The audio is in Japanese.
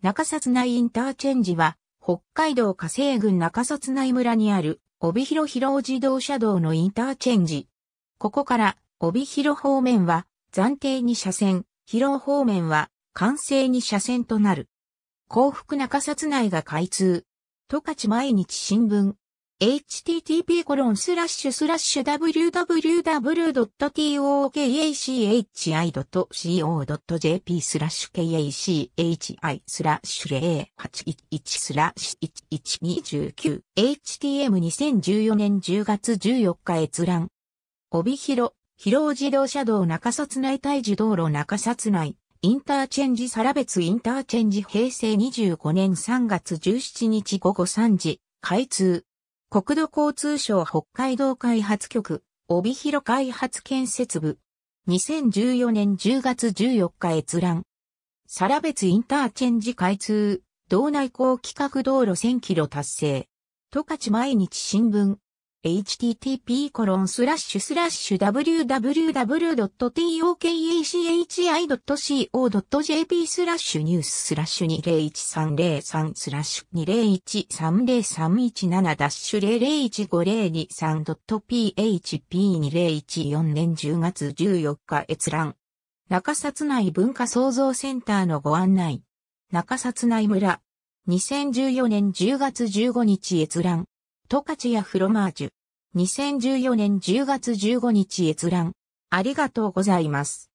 中札内インターチェンジは、北海道火星郡中札内村にある、帯広広自動車道のインターチェンジ。ここから、帯広方面は、暫定に車線、広方面は、完成に車線となる。幸福中札内が開通。十勝毎日新聞。http://www.tokachi.co.jp スラッシュ kachi スラッシュ0811スラッシュ1129 htm2014 年10月14日閲覧。帯広、広自動車道中札内対自動路中札内、インターチェンジ皿別インターチェンジ平成25年3月17日午後3時、開通。国土交通省北海道開発局、帯広開発建設部。2014年10月14日閲覧。サラベツインターチェンジ開通、道内高規格道路1000キロ達成。十勝毎日新聞。http://www.tokachi.co.jp スラッシュニューススラッシュ201303スラッシュ 201317-001502.php2014 0 3 3年10月14日閲覧。中札内文化創造センターのご案内。中札内村。2014年10月15日閲覧。トカチやフロマージュ。2014年10月15日閲覧。ありがとうございます。